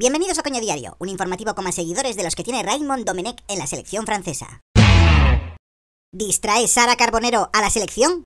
Bienvenidos a Coño Diario, un informativo con más seguidores de los que tiene Raymond Domenech en la selección francesa. ¿Distrae Sara Carbonero a la selección?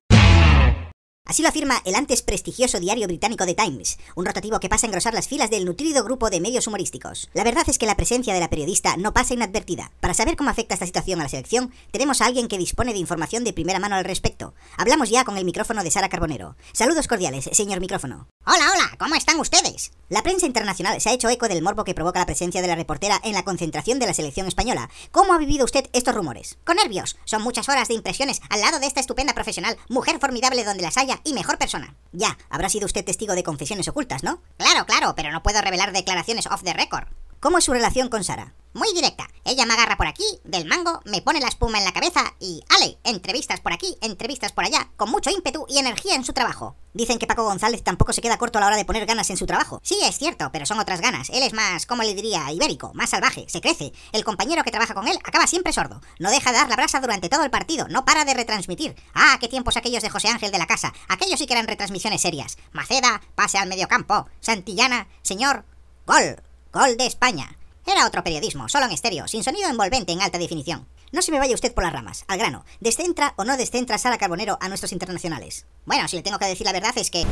Así lo afirma el antes prestigioso diario británico The Times, un rotativo que pasa a engrosar las filas del nutrido grupo de medios humorísticos. La verdad es que la presencia de la periodista no pasa inadvertida. Para saber cómo afecta esta situación a la selección, tenemos a alguien que dispone de información de primera mano al respecto. Hablamos ya con el micrófono de Sara Carbonero. Saludos cordiales, señor micrófono. Hola, ¿Cómo están ustedes? La prensa internacional se ha hecho eco del morbo que provoca la presencia de la reportera en la concentración de la selección española. ¿Cómo ha vivido usted estos rumores? Con nervios. Son muchas horas de impresiones al lado de esta estupenda profesional, mujer formidable donde las haya y mejor persona. Ya, habrá sido usted testigo de confesiones ocultas, ¿no? Claro, claro, pero no puedo revelar declaraciones off the record. ¿Cómo es su relación con Sara? Muy directa. Ella me agarra por aquí, del mango, me pone la espuma en la cabeza y, ale, entrevistas por aquí, entrevistas por allá, con mucho ímpetu y energía en su trabajo. Dicen que Paco González tampoco se queda corto a la hora de poner ganas en su trabajo. Sí, es cierto, pero son otras ganas. Él es más, como le diría, ibérico, más salvaje, se crece. El compañero que trabaja con él acaba siempre sordo. No deja de dar la brasa durante todo el partido, no para de retransmitir. Ah, qué tiempos aquellos de José Ángel de la Casa. Aquellos sí que eran retransmisiones serias. Maceda, pase al mediocampo. Santillana, señor, gol. Gol de España. Era otro periodismo, solo en estéreo, sin sonido envolvente en alta definición. No se me vaya usted por las ramas, al grano. ¿Descentra o no descentra sala Carbonero a nuestros internacionales? Bueno, si le tengo que decir la verdad es que...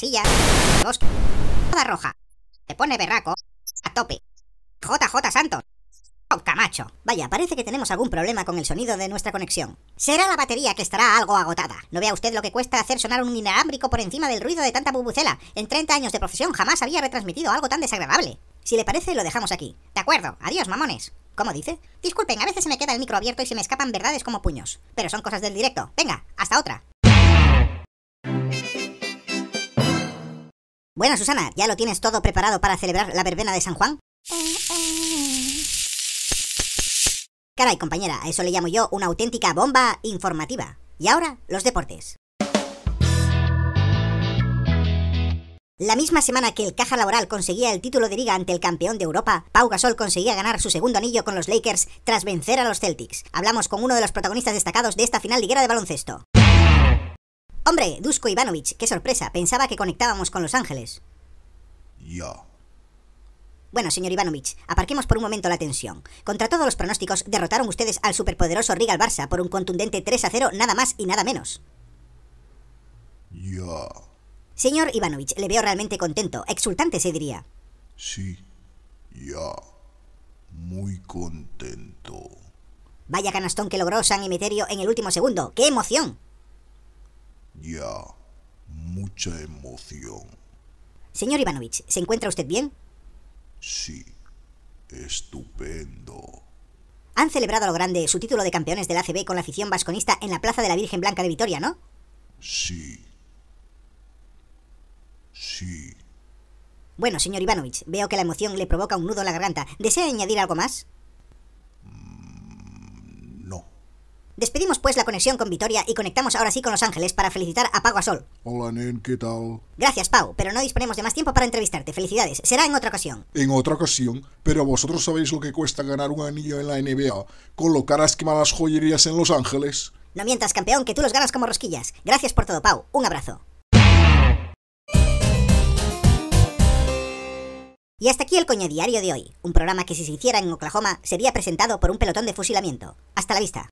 Silla... Bosque... Toda roja. Se pone berraco... A tope. JJ Santos. Oh, Camacho. Vaya, parece que tenemos algún problema con el sonido de nuestra conexión. Será la batería que estará algo agotada. No vea usted lo que cuesta hacer sonar un inalámbrico por encima del ruido de tanta bubucela. En 30 años de profesión jamás había retransmitido algo tan desagradable. Si le parece, lo dejamos aquí. De acuerdo, adiós, mamones. ¿Cómo dice? Disculpen, a veces se me queda el micro abierto y se me escapan verdades como puños. Pero son cosas del directo. Venga, hasta otra. Buena Susana, ¿ya lo tienes todo preparado para celebrar la verbena de San Juan? Caray, compañera, a eso le llamo yo una auténtica bomba informativa. Y ahora, los deportes. La misma semana que el Caja Laboral conseguía el título de liga ante el campeón de Europa, Pau Gasol conseguía ganar su segundo anillo con los Lakers tras vencer a los Celtics. Hablamos con uno de los protagonistas destacados de esta final liguera de baloncesto. Hombre, Dusko Ivanovich, qué sorpresa, pensaba que conectábamos con Los Ángeles. Yo. Bueno, señor Ivanovic, aparquemos por un momento la tensión. Contra todos los pronósticos, derrotaron ustedes al superpoderoso Riga Barça por un contundente 3 a 0, nada más y nada menos. Yo. Señor Ivanovich, le veo realmente contento, exultante se diría. Sí, ya. Muy contento. Vaya canastón que logró San Emeterio en el último segundo. ¡Qué emoción! Ya. Mucha emoción. Señor Ivanovich, ¿se encuentra usted bien? Sí. Estupendo. Han celebrado a lo grande su título de campeones del ACB con la afición vasconista en la Plaza de la Virgen Blanca de Vitoria, ¿no? Sí. Sí. Bueno, señor Ivanovich, veo que la emoción le provoca un nudo en la garganta. ¿Desea añadir algo más? Mm, no. Despedimos pues la conexión con Vitoria y conectamos ahora sí con Los Ángeles para felicitar a Pau Sol. Hola, Nen, ¿qué tal? Gracias, Pau, pero no disponemos de más tiempo para entrevistarte. Felicidades, será en otra ocasión. En otra ocasión, pero vosotros sabéis lo que cuesta ganar un anillo en la NBA, Colocarás a malas joyerías en Los Ángeles. No mientas, campeón, que tú los ganas como rosquillas. Gracias por todo, Pau. Un abrazo. Y hasta aquí el coño diario de hoy, un programa que si se hiciera en Oklahoma sería presentado por un pelotón de fusilamiento. Hasta la vista.